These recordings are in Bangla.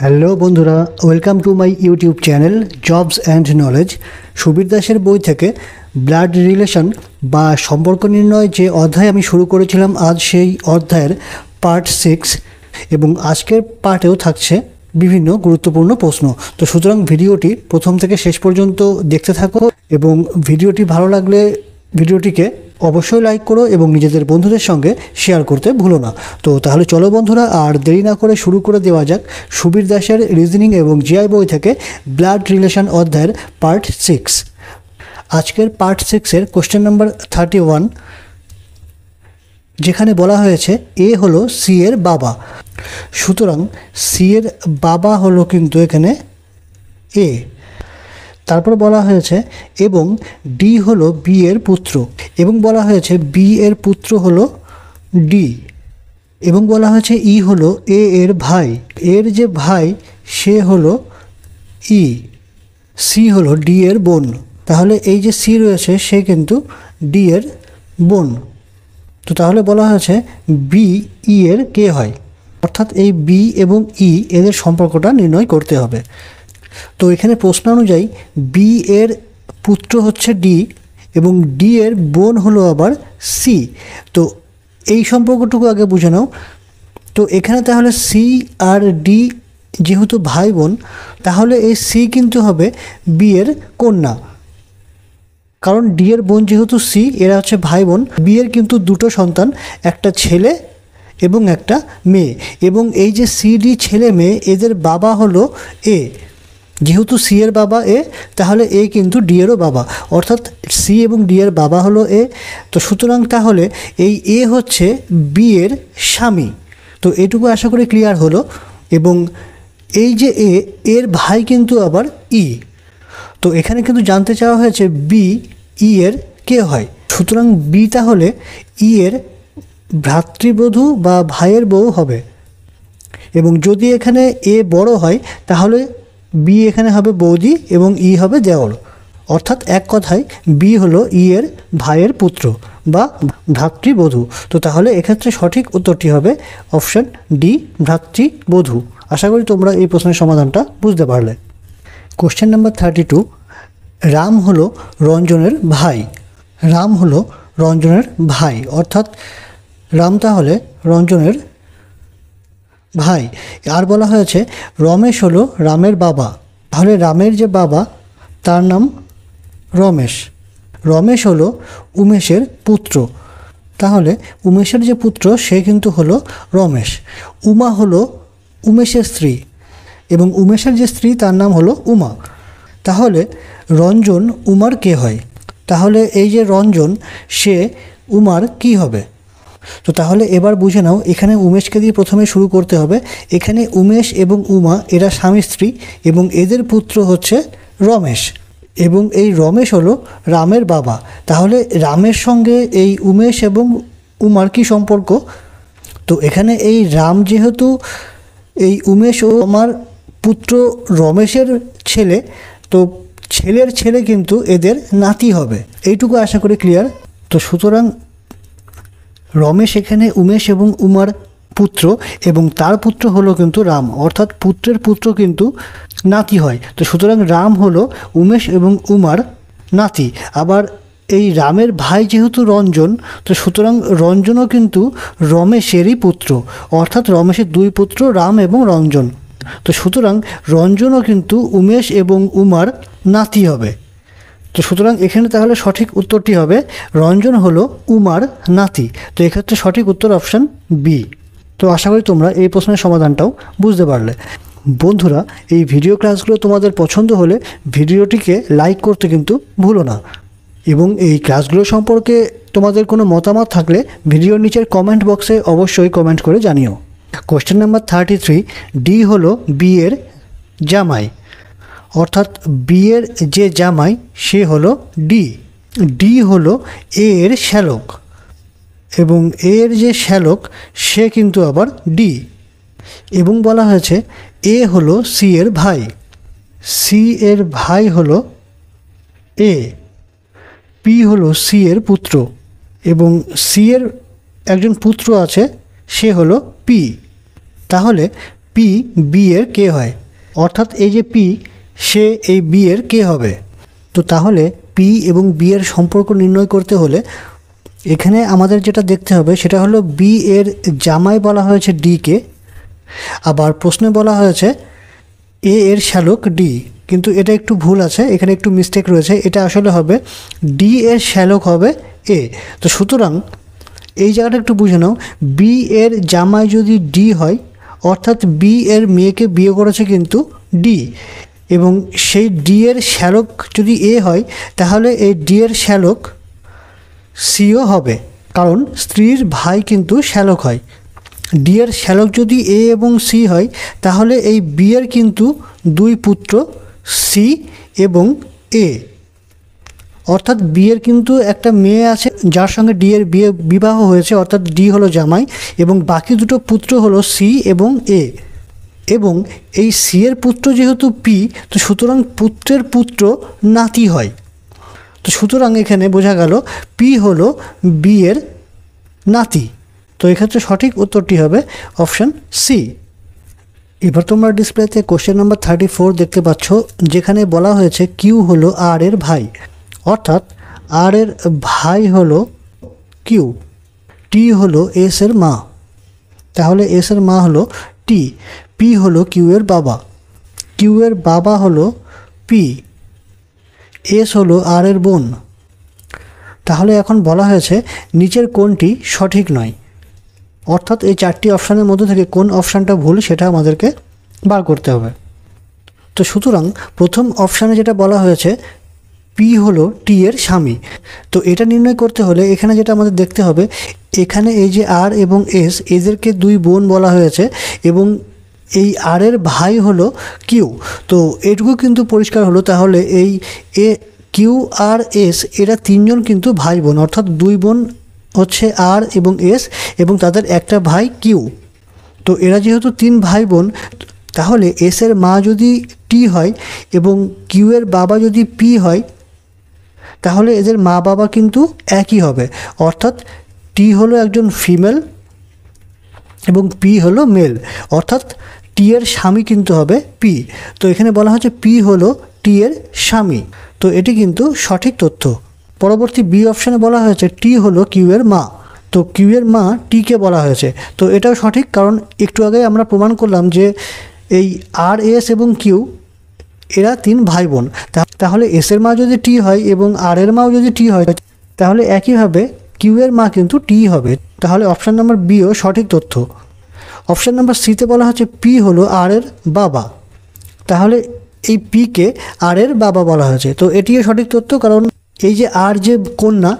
হ্যালো বন্ধুরা welcome to my YouTube channel jobs and knowledge Subir দাসের বই থেকে ব্লাড রিলেশন বা সম্পর্ক নির্ণয় যে অধ্যায় আমি শুরু করেছিলাম আজ সেই অধ্যায়ের পার্ট সিক্স এবং আজকের পার্টেও থাকছে বিভিন্ন গুরুত্বপূর্ণ প্রশ্ন তো সুতরাং ভিডিওটি প্রথম থেকে শেষ পর্যন্ত দেখতে থাকো এবং ভিডিওটি ভালো লাগলে ভিডিওটিকে অবশ্যই লাইক করো এবং নিজেদের বন্ধুদের সঙ্গে শেয়ার করতে ভুলো না তো তাহলে চলো বন্ধুরা আর দেরি না করে শুরু করে দেওয়া যাক সুবীর দাসের রিজনিং এবং জিআই বই থেকে ব্লাড রিলেশন অধ্যায়ের পার্ট সিক্স আজকের পার্ট সিক্সের কোশ্চেন নাম্বার থার্টি ওয়ান যেখানে বলা হয়েছে এ হলো সি এর বাবা সুতরাং সি এর বাবা হলো কিন্তু এখানে এ তারপর বলা হয়েছে এবং ডি হলো বি এর পুত্র এবং বলা হয়েছে বি এর পুত্র হলো ডি এবং বলা হয়েছে ই e হলো এ এর ভাই এর যে ভাই সে হলো ই e, সি হলো ডি এর বোন তাহলে এই যে সি রয়েছে সে কিন্তু ডি এর বোন তো তাহলে বলা হয়েছে বি ই e এর কে হয় অর্থাৎ এই বি এবং ই এদের সম্পর্কটা নির্ণয় করতে হবে তো এখানে প্রশ্ন অনুযায়ী বি এর পুত্র হচ্ছে ডি এবং ডি এর বোন হলো আবার সি তো এই সম্পর্কটুকু আগে বুঝে নাও তো এখানে তাহলে সি আর ডি যেহেতু ভাই বোন তাহলে এই সি কিন্তু হবে বি এর কন্যা কারণ ডি এর বোন যেহেতু সি এরা হচ্ছে ভাই বোন বি এর কিন্তু দুটো সন্তান একটা ছেলে এবং একটা মেয়ে এবং এই যে সি ডি ছেলে মেয়ে এদের বাবা হলো এ যেহেতু সি এর বাবা এ তাহলে এ কিন্তু ডি এরও বাবা অর্থাৎ সি এবং ডি এর বাবা হলো এ তো সুতরাং তাহলে এই এ হচ্ছে বি এর স্বামী তো এটুকু আশা করি ক্লিয়ার হলো এবং এই যে এ এর ভাই কিন্তু আবার ই e। তো এখানে কিন্তু জানতে চাওয়া হয়েছে বি ই e এর কে হয় সুতরাং বি তাহলে ই e এর ভ্রাতৃবধূ বা ভাইয়ের বউ হবে এবং যদি এখানে এ বড় হয় তাহলে বি এখানে হবে বৌদি এবং ই e হবে দেওর অর্থাৎ এক কথায় বি হলো ই e এর ভাইয়ের পুত্র বা ভ্রাতৃবধূ তো তাহলে এক্ষেত্রে সঠিক উত্তরটি হবে অপশান ডি ভ্রাতৃবধূ আশা করি তোমরা এই প্রশ্নের সমাধানটা বুঝতে পারলে question number thirty two Ram হলো রঞ্জনের ভাই রাম হলো রঞ্জনের ভাই অর্থাৎ রাম তাহলে রঞ্জনের ভাই আর বলা হয়েছে রমেশ হলো রামের বাবা তাহলে রামের যে বাবা তার নাম রমেশ রমেশ হলো উমেশের পুত্র তাহলে উমেশের যে পুত্র সে কিন্তু হলো রমেশ উমা হলো উমেশের স্ত্রী এবং উমেশের যে স্ত্রী তার নাম হলো উমা তাহলে রঞ্জন উমার কে হয় তাহলে এই যে রঞ্জন সে উমার কি হবে তো তাহলে এবার বুঝে নাও এখানে উমেশকে দিয়ে প্রথমে শুরু করতে হবে এখানে উমেশ এবং উমা এরা স্বামী স্ত্রী এবং এদের পুত্র হচ্ছে রমেশ এবং এই রমেশ হলো রামের বাবা তাহলে রামের সঙ্গে এই উমেশ এবং উমার কি সম্পর্ক তো এখানে এই রাম যেহেতু এই উমেশ ও আমার পুত্র রমেশের ছেলে তো ছেলের ছেলে কিন্তু এদের নাতি হবে এইটুকু আশা করি ক্লিয়ার তো সুতরাং রমেশ এখানে উমেশ এবং উমার পুত্র এবং তার পুত্র হলো কিন্তু রাম অর্থাৎ পুত্রের পুত্র কিন্তু নাতি হয় তো সুতরাং রাম হলো উমেশ এবং উমার নাতি আবার এই রামের ভাই যেহেতু রঞ্জন তো সুতরাং রঞ্জনও কিন্তু রমেশেরই পুত্র অর্থাৎ রমেশের দুই পুত্র রাম এবং রঞ্জন তো সুতরাং রঞ্জনও কিন্তু উমেশ এবং উমার নাতি হবে তো সুতরাং এখানে তাহলে সঠিক উত্তরটি হবে রঞ্জন হলো উমার নাতি তো এক্ষেত্রে সঠিক উত্তর অপশান বি তো আশা করি তোমরা এই প্রশ্নের সমাধানটাও বুঝতে পারলে বন্ধুরা এই ভিডিও ক্লাসগুলো তোমাদের পছন্দ হলে ভিডিওটিকে লাইক করতে কিন্তু ভুলো না এবং এই ক্লাসগুলো সম্পর্কে তোমাদের কোনো মতামত থাকলে ভিডিওর নিচের কমেন্ট বক্সে অবশ্যই কমেন্ট করে জানিও question number thirty three D হলো বি এর জামাই অর্থাৎ বি এর যে জামাই সে হলো ডি ডি হলো এ এর শ্যালক এবং এ এর যে শ্যালক সে কিন্তু আবার ডি এবং বলা হয়েছে এ হলো সি এর ভাই সি এর ভাই হলো এ পি হলো সি এর পুত্র এবং সি এর একজন পুত্র আছে সে হলো পি তাহলে পি বি এর কে হয় অর্থাৎ এই যে পি সে এই বিয়ের কে হবে তো তাহলে পি এবং বি এর সম্পর্ক নির্ণয় করতে হলে এখানে আমাদের যেটা দেখতে হবে সেটা হলো বি এর জামাই বলা হয়েছে ডিকে আবার প্রশ্নে বলা হয়েছে এ এর শ্যালক ডি কিন্তু এটা একটু ভুল আছে এখানে একটু মিস্টেক রয়েছে এটা আসলে হবে ডি এর শ্যালক হবে এ তো সুতরাং এই জায়গাটা একটু বুঝে নাও বি এর জামাই যদি ডি হয় অর্থাৎ বি এর মেয়েকে বিয়ে করেছে কিন্তু ডি এবং সেই ডি এর শ্যালক যদি এ হয় তাহলে এই ডি এর শ্যালক সিও হবে কারণ স্ত্রীর ভাই কিন্তু শ্যালক হয় ডি এর শ্যালক যদি এ এবং সি হয় তাহলে এই বি এর কিন্তু দুই পুত্র সি এবং এ অর্থাৎ বিয়ের কিন্তু একটা মেয়ে আছে যার সঙ্গে ডি এর বিয়ে বিবাহ হয়েছে অর্থাৎ ডি হলো জামাই এবং বাকি দুটো পুত্র হলো সি এবং এ এবং এই সি এর পুত্র যেহেতু পি তো সুতরাং পুত্রের পুত্র নাতি হয় তো সুতরাং এখানে বোঝা গেল পি হলো বি এর নাতি তো এক্ষেত্রে সঠিক উত্তরটি হবে অপশান সি এবার তোমরা ডিসপ্লেতে কোশ্চেন নাম্বার থার্টি ফোর দেখতে পাচ্ছ যেখানে বলা হয়েছে কিউ হলো আর এর ভাই অর্থাৎ আর এর ভাই হলো কিউ টি হলো এস এর মা তাহলে এস এর মা হলো টি পি হলো কিউ এর বাবা কিউ এর বাবা হলো পি এস হলো আর এর বোন তাহলে এখন বলা হয়েছে নিচের কোনটি সঠিক নয় অর্থাৎ এই চারটি অপশানের মধ্যে থেকে কোন অপশানটা ভুল সেটা আমাদেরকে বার করতে হবে তো সুতরাং প্রথম অপশানে যেটা বলা হয়েছে পি হলো টি এর স্বামী তো এটা নির্ণয় করতে হলে এখানে যেটা আমাদের দেখতে হবে এখানে এই যে আর এবং এস এদেরকে দুই বোন বলা হয়েছে এবং এই আর এর ভাই হলো কিউ তো এটুকু কিন্তু পরিষ্কার হলো তাহলে এই এ কিউ আর এস এরা তিনজন কিন্তু ভাই বোন অর্থাৎ দুই বোন হচ্ছে আর এবং এস এবং তাদের একটা ভাই কিউ তো এরা যেহেতু তিন ভাই বোন তাহলে এস এর মা যদি টি হয় এবং কিউ এর বাবা যদি পি হয় তাহলে এদের মা বাবা কিন্তু একই হবে অর্থাৎ টি হলো একজন ফিমেল এবং পি হলো মেল অর্থাৎ টি এর স্বামী কিন্তু হবে পি তো এখানে বলা হচ্ছে পি হলো টি এর স্বামী তো এটি কিন্তু সঠিক তথ্য পরবর্তী বি অপশানে বলা হয়েছে টি হলো কিউ এর মা তো কিউ এর মা টিকে বলা হয়েছে তো এটাও সঠিক কারণ একটু আগে আমরা প্রমাণ করলাম যে এই আর এস এবং কিউ এরা তিন ভাই বোন তাহলে এস এর মা যদি টি হয় এবং আর এর মাও যদি টি হয় তাহলে একইভাবে কিউ এর মা কিন্তু টি হবে তাহলে অপশান নম্বর বিও সঠিক তথ্য অপশান নাম্বার সিতে বলা হচ্ছে পি হলো আর এর বাবা তাহলে এই পিকে আর এর বাবা বলা হয়েছে তো এটিও সঠিক তথ্য কারণ এই যে আর যে কন্যা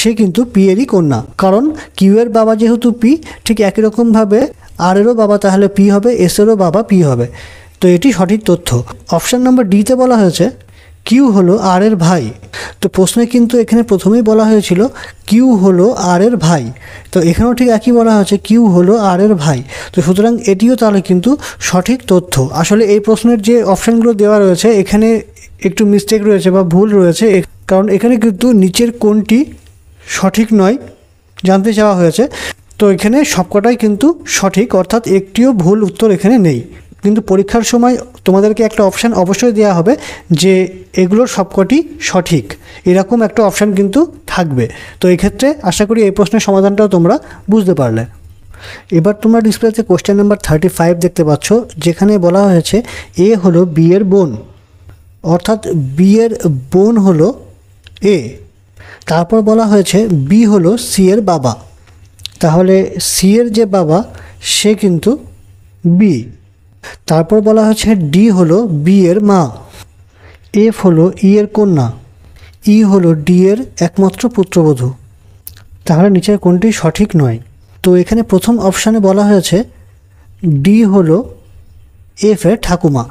সে কিন্তু পি এরই কন্যা কারণ কিউ এর বাবা যেহেতু পি ঠিক একই রকমভাবে আর এরও বাবা তাহলে পি হবে এস এরও বাবা পি হবে তো এটি সঠিক তথ্য অপশান নম্বর ডিতে বলা হয়েছে কিউ হলো আর এর ভাই তো প্রশ্নে কিন্তু এখানে প্রথমেই বলা হয়েছিল কিউ হলো আর এর ভাই তো এখানেও ঠিক একই বলা হয়েছে কিউ হলো আর এর ভাই তো সুতরাং এটিও তাহলে কিন্তু সঠিক তথ্য আসলে এই প্রশ্নের যে অপশানগুলো দেওয়া রয়েছে এখানে একটু মিস্টেক রয়েছে বা ভুল রয়েছে কারণ এখানে কিন্তু নিচের কোনটি সঠিক নয় জানতে চাওয়া হয়েছে তো এখানে সবকটাই কিন্তু সঠিক অর্থাৎ একটিও ভুল উত্তর এখানে নেই কিন্তু পরীক্ষার সময় তোমাদেরকে একটা অপশান অবশ্যই দেওয়া হবে যে এগুলোর সবকটি সঠিক এরকম একটা অপশান কিন্তু থাকবে তো এক্ষেত্রে আশা করি এই প্রশ্নের সমাধানটাও তোমরা বুঝতে পারলে এবার তোমরা ডিসপ্লেতে কোশ্চেন নাম্বার থার্টি ফাইভ দেখতে পাচ্ছ যেখানে বলা হয়েছে এ হলো বি এর বোন অর্থাৎ বি এর বোন হলো এ তারপর বলা হয়েছে বি হলো সি এর বাবা তাহলে সি এর যে বাবা সে কিন্তু বি তারপর বলা হচ্ছে ডি হলো বি এর মা এফ হলো ই এর কন্যা ই হলো ডি এর একমাত্র পুত্রবধূ তাহলে নিচের কোনটি সঠিক নয় তো এখানে প্রথম অপশানে বলা হয়েছে ডি হলো এফ এর ঠাকুমা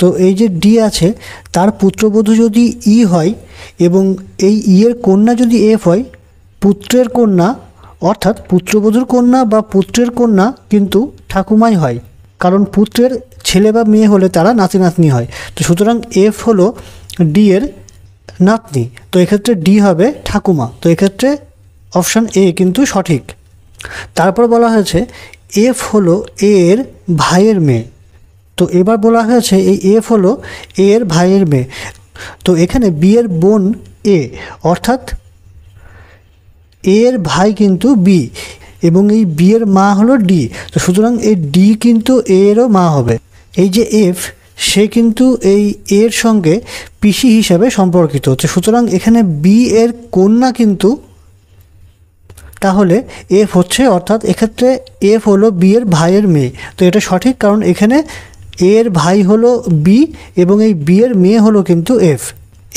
তো এই যে ডি আছে তার পুত্রবধূ যদি ই হয় এবং এই ইয়ের কন্যা যদি এফ হয় পুত্রের কন্যা অর্থাৎ পুত্রবধূর কন্যা বা পুত্রের কন্যা কিন্তু ঠাকুমাই হয় কারণ পুত্রের ছেলে বা মেয়ে হলে তারা নাতি নাতনি হয় তো সুতরাং এফ হলো ডি এর নাতনি তো এক্ষেত্রে ডি হবে ঠাকুমা তো এক্ষেত্রে অপশান এ কিন্তু সঠিক তারপর বলা হয়েছে এফ হলো এর ভাইয়ের মেয়ে তো এবার বলা হয়েছে এই এফ হলো এর ভাইয়ের মেয়ে তো এখানে বিয়ের বোন এ অর্থাৎ এর ভাই কিন্তু বি এবং এই বি এর মা হলো ডি তো সুতরাং এই ডি কিন্তু এ এরও মা হবে এই যে এফ সে কিন্তু এই এর সঙ্গে পিসি হিসাবে সম্পর্কিত হচ্ছে সুতরাং এখানে বি এর কন্যা কিন্তু তাহলে এফ হচ্ছে অর্থাৎ এক্ষেত্রে এফ হলো বি এর ভাইয়ের মেয়ে তো এটা সঠিক কারণ এখানে এর ভাই হলো বি এবং এই বি এর মেয়ে হলো কিন্তু এফ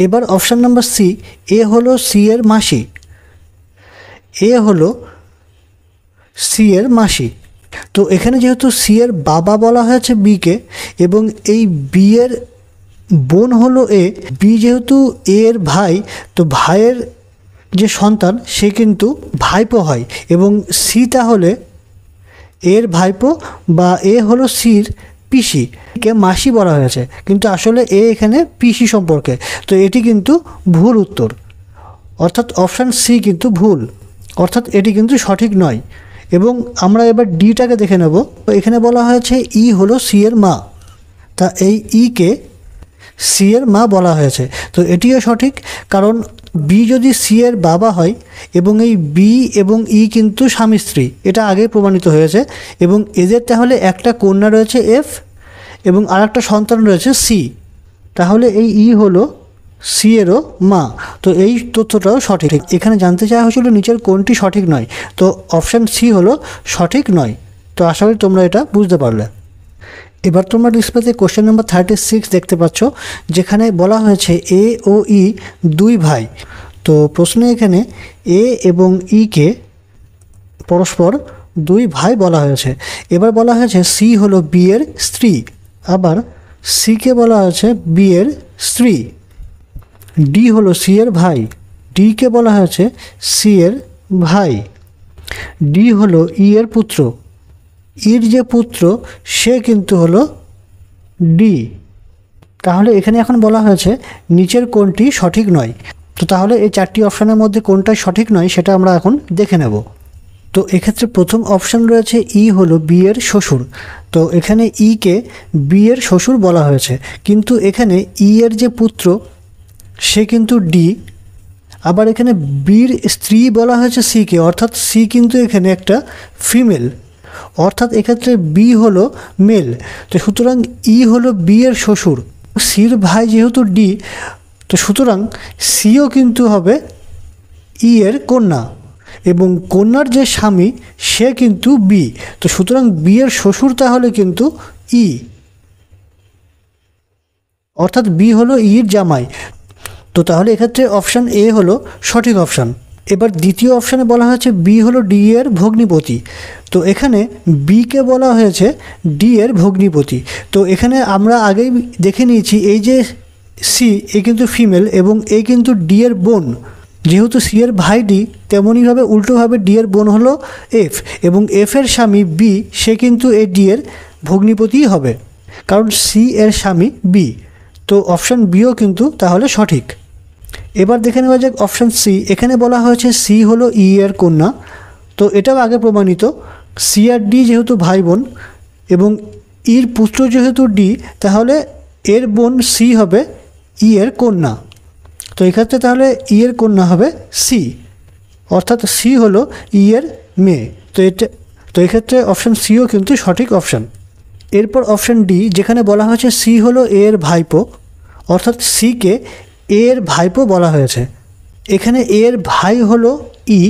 এবার অপশান নাম্বার সি এ হলো সি এর মাসি এ হলো সি এর মাসি তো এখানে যেহেতু সি এর বাবা বলা হয়েছে বিকে এবং এই বি এর বোন হলো এ বি যেহেতু এ এর ভাই তো ভাইয়ের যে সন্তান সে কিন্তু ভাইপো হয় এবং সি তাহলে এর ভাইপো বা এ হলো সির পিসি কে মাসি বলা হয়েছে কিন্তু আসলে এ এখানে পিসি সম্পর্কে তো এটি কিন্তু ভুল উত্তর অর্থাৎ অপশান সি কিন্তু ভুল অর্থাৎ এটি কিন্তু সঠিক নয় এবং আমরা এবার ডিটাকে দেখে নেব এখানে বলা হয়েছে ই হলো সি এর মা তা এই ইকে সি এর মা বলা হয়েছে তো এটিও সঠিক কারণ বি যদি সি এর বাবা হয় এবং এই বি এবং ই কিন্তু স্বামী স্ত্রী এটা আগে প্রমাণিত হয়েছে এবং এদের তাহলে একটা কন্যা রয়েছে এফ এবং আর একটা সন্তান রয়েছে সি তাহলে এই ই হলো সি এরও মা তো এই তথ্যটাও সঠিক এখানে জানতে চাওয়া হয়েছিল নিচের কোনটি সঠিক নয় তো অপশান সি হলো সঠিক নয় তো আশা করি তোমরা এটা বুঝতে পারলে এবার তোমরা ডিসপ্লেতে কোশ্চেন নাম্বার থার্টি সিক্স দেখতে পাচ্ছ যেখানে বলা হয়েছে এ ও ই দুই ভাই তো প্রশ্নে এখানে এ এবং ইকে পরস্পর দুই ভাই বলা হয়েছে এবার বলা হয়েছে সি হলো বিয়ের স্ত্রী আবার সিকে বলা হয়েছে বিয়ের স্ত্রী ডি হলো সি এর ভাই ডিকে বলা হয়েছে সি এর ভাই ডি হলো ই e এর পুত্র ইর e যে পুত্র সে কিন্তু হলো ডি তাহলে এখানে এখন বলা হয়েছে নিচের কোনটি সঠিক নয় তো তাহলে এই চারটি অপশানের মধ্যে কোনটা সঠিক নয় সেটা আমরা এখন দেখে নেব তো এক্ষেত্রে প্রথম অপশান রয়েছে ই e হলো বি এর শ্বশুর তো এখানে ইকে বি এর শ্বশুর বলা হয়েছে কিন্তু এখানে ই এর যে পুত্র সে কিন্তু ডি আবার এখানে বির স্ত্রী বলা হয়েছে সিকে অর্থাৎ সি কিন্তু এখানে একটা ফিমেল অর্থাৎ এক্ষেত্রে বি হলো মেল তো সুতরাং ই হলো বি এর শ্বশুর সির ভাই যেহেতু ডি তো সুতরাং সিও কিন্তু হবে ই এর কন্যা এবং কন্যার যে স্বামী সে কিন্তু বি তো সুতরাং বি এর শ্বশুর তাহলে কিন্তু ই অর্থাৎ বি হলো ইর জামাই তো তাহলে এক্ষেত্রে অপশান এ হলো সঠিক অপশান এবার দ্বিতীয় অপশানে বলা হয়েছে বি হলো ডি এর ভগ্নিপতি তো এখানে বিকে বলা হয়েছে ডি এর ভগ্নিপতি তো এখানে আমরা আগেই দেখে নিয়েছি এই যে সি এ কিন্তু ফিমেল এবং এ কিন্তু ডি এর বোন যেহেতু সি এর ভাই ডি তেমনইভাবে উল্টোভাবে ডি এর বোন হলো এফ এবং এফ এর স্বামী বি সে কিন্তু এ ডি এর ভগ্নিপতিই হবে কারণ সি এর স্বামী বি তো অপশান বিও কিন্তু তাহলে সঠিক এবার দেখে নেওয়া যাক অপশান সি এখানে বলা হয়েছে সি হলো ই e এর কন্যা তো এটাও আগে প্রমাণিত সি আর ডি যেহেতু ভাই বোন এবং ইর পুত্র যেহেতু ডি তাহলে এর বোন সি হবে ই e এর কন্যা তো এক্ষেত্রে তাহলে ই e এর কন্যা হবে সি অর্থাৎ সি হলো ই এর মেয়ে তো এটা তো এক্ষেত্রে অপশান সিও কিন্তু সঠিক অপশান এরপর অপশান ডি যেখানে বলা হয়েছে সি হলো এ এর ভাইপো অর্থাৎ সিকে এর ভাইপো বলা হয়েছে এখানে এর ভাই হল ই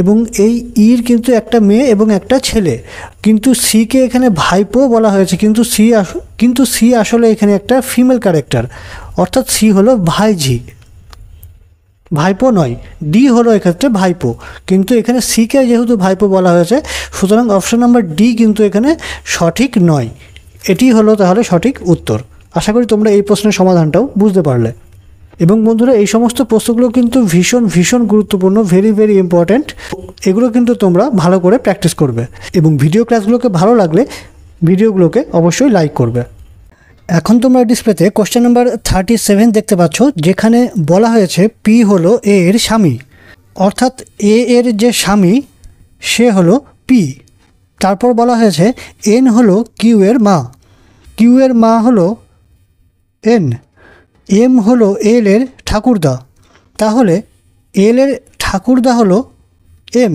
এবং এই ইর কিন্তু একটা মেয়ে এবং একটা ছেলে কিন্তু সিকে এখানে ভাইপো বলা হয়েছে কিন্তু সি কিন্তু সি আসলে এখানে একটা ফিমেল ক্যারেক্টার অর্থাৎ সি হলো ভাইঝি ভাইপো নয় ডি হলো এক্ষেত্রে ভাইপো কিন্তু এখানে সিকে যেহেতু ভাইপো বলা হয়েছে সুতরাং অপশন নাম্বার ডি কিন্তু এখানে সঠিক নয় এটি হলো তাহলে সঠিক উত্তর আশা করি তোমরা এই প্রশ্নের সমাধানটাও বুঝতে পারলে এবং বন্ধুরা এই সমস্ত প্রশ্নগুলো কিন্তু ভীষণ ভীষণ গুরুত্বপূর্ণ ভেরি ভেরি ইম্পর্ট্যান্ট এগুলো কিন্তু তোমরা ভালো করে প্র্যাকটিস করবে এবং ভিডিও ক্লাসগুলোকে ভালো লাগলে ভিডিওগুলোকে অবশ্যই লাইক করবে এখন তোমরা ডিসপ্লেতে কোশ্চেন নাম্বার থার্টি সেভেন দেখতে পাচ্ছ যেখানে বলা হয়েছে পি হলো এ এর স্বামী অর্থাৎ এ এর যে স্বামী সে হলো পি তারপর বলা হয়েছে এন হলো কিউ এর মা কিউ এর মা হলো এন এম হলো এল এর ঠাকুরদা তাহলে এল এর ঠাকুরদা হলো এম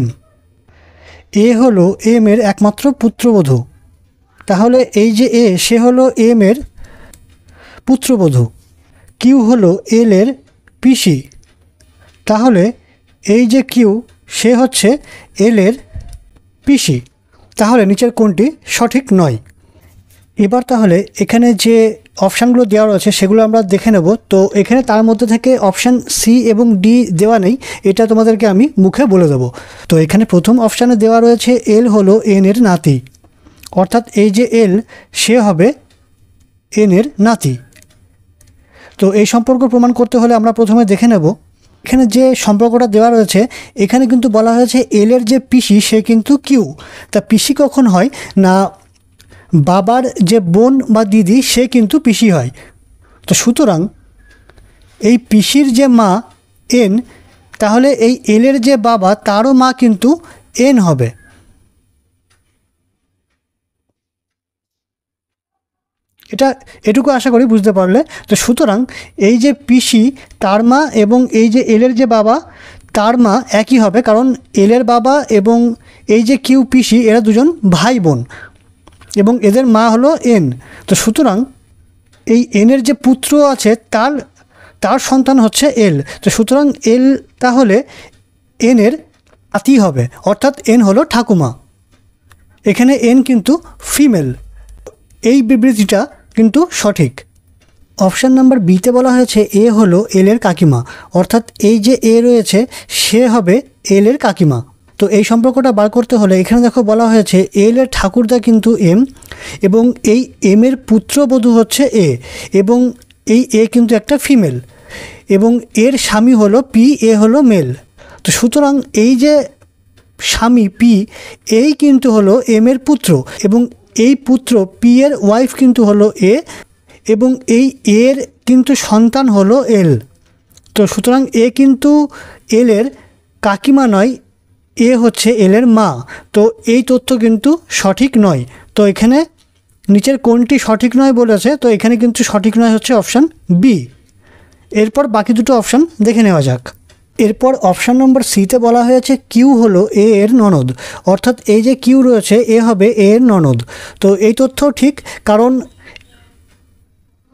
এ হলো এম এর একমাত্র পুত্রবধূ তাহলে এই যে এ সে হলো এম এর পুত্রবধূ কিউ হলো এল এর পিসি তাহলে এই যে কিউ সে হচ্ছে এল এর পিসি তাহলে নিচের কোনটি সঠিক নয় এবার তাহলে এখানে যে অপশানগুলো দেওয়া রয়েছে সেগুলো আমরা দেখে নেব তো এখানে তার মধ্যে থেকে অপশান সি এবং ডি দেওয়া নেই এটা তোমাদেরকে আমি মুখে বলে দেবো তো এখানে প্রথম অপশানে দেওয়া রয়েছে এল হলো এন এর নাতি অর্থাৎ এই যে এল সে হবে এন এর নাতি তো এই সম্পর্ক প্রমাণ করতে হলে আমরা প্রথমে দেখে নেব এখানে যে সম্পর্কটা দেওয়া রয়েছে এখানে কিন্তু বলা হয়েছে এলের যে পিসি সে কিন্তু কিউ তা পিসি কখন হয় না বাবার যে বোন বা দিদি সে কিন্তু পিসি হয় তো সুতরাং এই পিসির যে মা এন তাহলে এই এলের যে বাবা তারও মা কিন্তু এন হবে এটা এটুকু আশা করি বুঝতে পারলে তো সুতরাং এই যে পিসি তার মা এবং এই যে এলের যে বাবা তার মা একই হবে কারণ এলের বাবা এবং এই যে কিউ পিসি এরা দুজন ভাই বোন এবং এদের মা হলো এন তো সুতরাং এই এনের যে পুত্র আছে তার তার সন্তান হচ্ছে এল তো সুতরাং এল তাহলে এনের আতি হবে অর্থাৎ এন হলো ঠাকুমা এখানে এন কিন্তু ফিমেল এই বিবৃতিটা কিন্তু সঠিক অপশান নাম্বার বিতে বলা হয়েছে এ হলো এলের কাকিমা অর্থাৎ এই যে এ রয়েছে সে হবে এলের কাকিমা তো এই সম্পর্কটা বার করতে হলে এখানে দেখো বলা হয়েছে এল এর ঠাকুরদা কিন্তু এম এবং এই এম এর পুত্রবধূ হচ্ছে এ এবং এই এ কিন্তু একটা ফিমেল এবং এর স্বামী হলো পি এ হলো মেল তো সুতরাং এই যে স্বামী পি এই কিন্তু হলো এম এর পুত্র এবং এই পুত্র পি এর ওয়াইফ কিন্তু হলো এ এবং এই এর কিন্তু সন্তান হলো এল তো সুতরাং এ কিন্তু এলের কাকিমা নয় এ হচ্ছে এলের মা তো এই তথ্য কিন্তু সঠিক নয় তো এখানে নিচের কোনটি সঠিক নয় বলেছে তো এখানে কিন্তু সঠিক নয় হচ্ছে অপশান বি এরপর বাকি দুটো অপশান দেখে নেওয়া যাক এরপর অপশান নম্বর সিতে বলা হয়েছে কিউ হলো এ এর ননদ অর্থাৎ এই যে কিউ রয়েছে এ হবে এ এর ননদ তো এই তথ্য ঠিক কারণ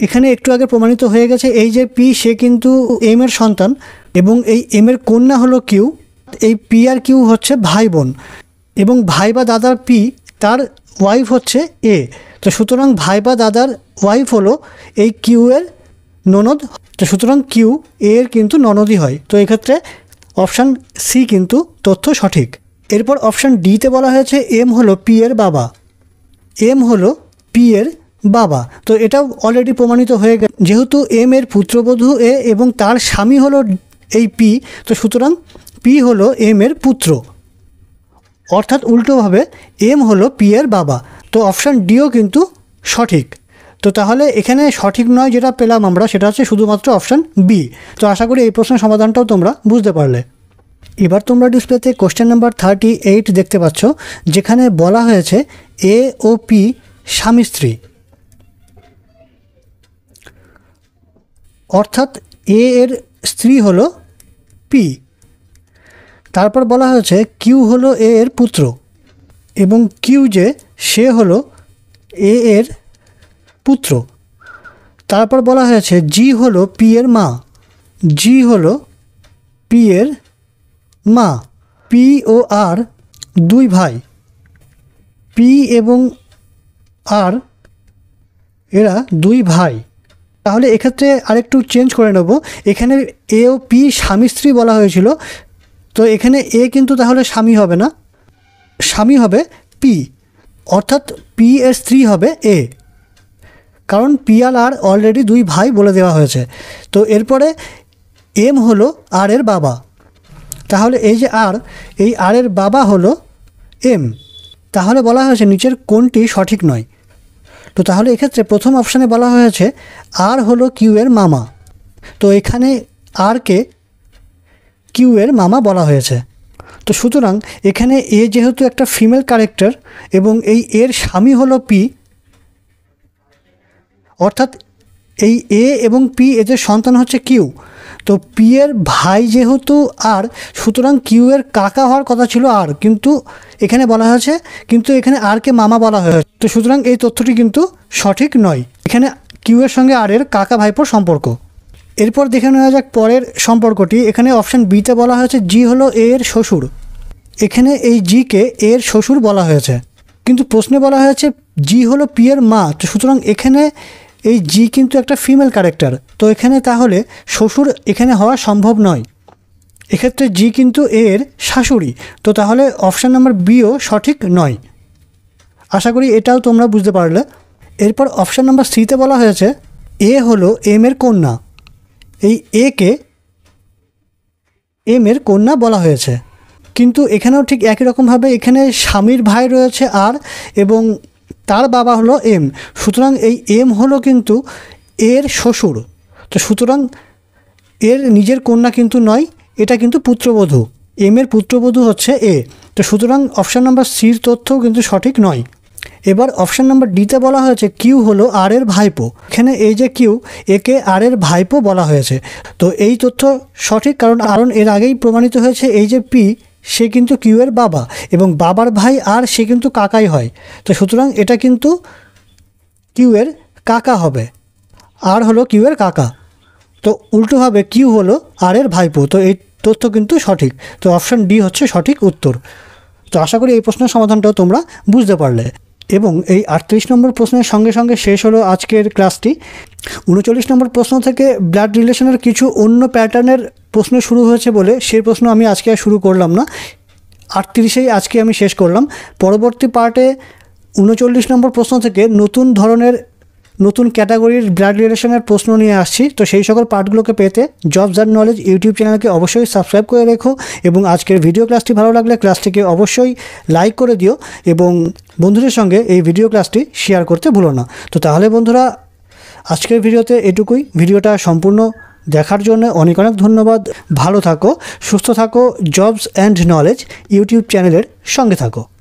এখানে একটু আগে প্রমাণিত হয়ে গেছে এই যে পি সে কিন্তু এম এর সন্তান এবং এই এম এর কন্যা হলো কিউ এই পি আর কিউ হচ্ছে ভাই বোন এবং ভাই বা দাদার পি তার ওয়াইফ হচ্ছে এ তো সুতরাং ভাই বা দাদার ওয়াইফ হলো এই কিউ এর ননদ তো সুতরাং কিউ এর কিন্তু ননদই হয় তো এক্ষেত্রে অপশান সি কিন্তু তথ্য সঠিক এরপর অপশান ডিতে বলা হয়েছে এম হলো পি এর বাবা এম হলো পি এর বাবা তো এটাও অলরেডি প্রমাণিত হয়ে গেছে যেহেতু এম এর পুত্রবধূ এ এবং তার স্বামী হলো এই পি তো সুতরাং পি হলো এম এর পুত্র অর্থাৎ উল্টোভাবে এম হলো পি এর বাবা তো অপশান ডিও কিন্তু সঠিক তো তাহলে এখানে সঠিক নয় যেটা পেলাম আমরা সেটা হচ্ছে শুধুমাত্র অপশান বি তো আশা করি এই প্রশ্নের সমাধানটাও তোমরা বুঝতে পারলে এবার তোমরা ডিসপ্লেতে কোশ্চেন নাম্বার থার্টি এইট দেখতে পাচ্ছ যেখানে বলা হয়েছে এ ও পি স্বামী স্ত্রী অর্থাৎ এ এর স্ত্রী হলো পি তারপর বলা হয়েছে কিউ হলো এ এর পুত্র এবং কিউ যে সে হলো এ এর পুত্র তারপর বলা হয়েছে জি হলো পি এর মা জি হলো পি এর মা পি ও আর দুই ভাই পি এবং আর এরা দুই ভাই তাহলে এক্ষেত্রে আরেকটু চেঞ্জ করে নেব এখানে এ ও পি স্বামী স্ত্রী বলা হয়েছিল তো এখানে এ কিন্তু তাহলে স্বামী হবে না স্বামী হবে পি অর্থাৎ পি এর স্ত্রী হবে এ কারণ পি আর আর অলরেডি দুই ভাই বলে দেওয়া হয়েছে তো এরপরে এম হলো আর এর বাবা তাহলে এই যে আর এই আর এর বাবা হলো এম তাহলে বলা হয়েছে নিচের কোনটি সঠিক নয় তো তাহলে এক্ষেত্রে প্রথম অপশানে বলা হয়েছে আর হলো কিউ এর মামা তো এখানে আরকে কিউ এর মামা বলা হয়েছে তো সুতরাং এখানে এ যেহেতু একটা ফিমেল ক্যারেক্টার এবং এই এর স্বামী হলো পি অর্থাৎ এই এ এবং পি এদের সন্তান হচ্ছে কিউ তো পি এর ভাই যেহেতু আর সুতরাং কিউ এর কাকা হওয়ার কথা ছিল আর কিন্তু এখানে বলা হয়েছে কিন্তু এখানে আরকে মামা বলা হয়েছে তো সুতরাং এই তথ্যটি কিন্তু সঠিক নয় এখানে কিউ এর সঙ্গে আর এর কাকা ভাইপোর সম্পর্ক এরপর দেখে নেওয়া যাক পরের সম্পর্কটি এখানে অপশান বিতে বলা হয়েছে জি হলো এ এর শ্বশুর এখানে এই জিকে এর শ্বশুর বলা হয়েছে কিন্তু প্রশ্নে বলা হয়েছে জি হলো পি এর মা তো সুতরাং এখানে এই জি কিন্তু একটা ফিমেল ক্যারেক্টার তো এখানে তাহলে শ্বশুর এখানে হওয়া সম্ভব নয় এক্ষেত্রে জি কিন্তু এর শাশুড়ি তো তাহলে অপশান নাম্বার বিও সঠিক নয় আশা করি এটাও তোমরা বুঝতে পারলে এরপর অপশান নাম্বার সিতে বলা হয়েছে এ হলো এম এর কন্যা এই এ কে এম এর কন্যা বলা হয়েছে কিন্তু এখানেও ঠিক একই রকমভাবে এখানে স্বামীর ভাই রয়েছে আর এবং তার বাবা হলো এম সুতরাং এই এম হলো কিন্তু এর শ্বশুর তো সুতরাং এর নিজের কন্যা কিন্তু নয় এটা কিন্তু পুত্রবধূ এম এর পুত্রবধূ হচ্ছে এ তো সুতরাং অপশান নাম্বার সির তথ্যও কিন্তু সঠিক নয় এবার অপশান নাম্বার ডিতে বলা হয়েছে কিউ হলো আর এর ভাইপো এখানে এই যে কিউ একে আর এর ভাইপো বলা হয়েছে তো এই তথ্য সঠিক কারণ কারণ এর আগেই প্রমাণিত হয়েছে এই যে পি সে কিন্তু কিউ এর বাবা এবং বাবার ভাই আর সে কিন্তু কাকাই হয় তো সুতরাং এটা কিন্তু কিউ এর কাকা হবে আর হলো কিউ এর কাকা তো উল্টোভাবে কিউ হলো আর এর ভাইপো তো এই তথ্য কিন্তু সঠিক তো অপশান ডি হচ্ছে সঠিক উত্তর তো আশা করি এই প্রশ্নের সমাধানটাও তোমরা বুঝতে পারলে এবং এই আটত্রিশ নম্বর প্রশ্নের সঙ্গে সঙ্গে শেষ হলো আজকের ক্লাসটি উনচল্লিশ নম্বর প্রশ্ন থেকে ব্লাড রিলেশনের কিছু অন্য প্যাটার্নের প্রশ্ন শুরু হয়েছে বলে সেই প্রশ্ন আমি আজকে আর শুরু করলাম না আটত্রিশেই আজকে আমি শেষ করলাম পরবর্তী পার্টে উনচল্লিশ নম্বর প্রশ্ন থেকে নতুন ধরনের নতুন ক্যাটাগরির ব্লাড রিলেশনের প্রশ্ন নিয়ে আসছি তো সেই সকল পার্টগুলোকে পেতে জবস অ্যান্ড নলেজ ইউটিউব চ্যানেলকে অবশ্যই সাবস্ক্রাইব করে রেখো এবং আজকের ভিডিও ক্লাসটি ভালো লাগলে ক্লাসটিকে অবশ্যই লাইক করে দিও এবং বন্ধুদের সঙ্গে এই ভিডিও ক্লাসটি শেয়ার করতে ভুলো না তো তাহলে বন্ধুরা আজকের ভিডিওতে এটুকুই ভিডিওটা সম্পূর্ণ দেখার জন্য অনেক অনেক ধন্যবাদ ভালো থাকো সুস্থ থাকো জবস অ্যান্ড নলেজ ইউটিউব চ্যানেলের সঙ্গে থাকো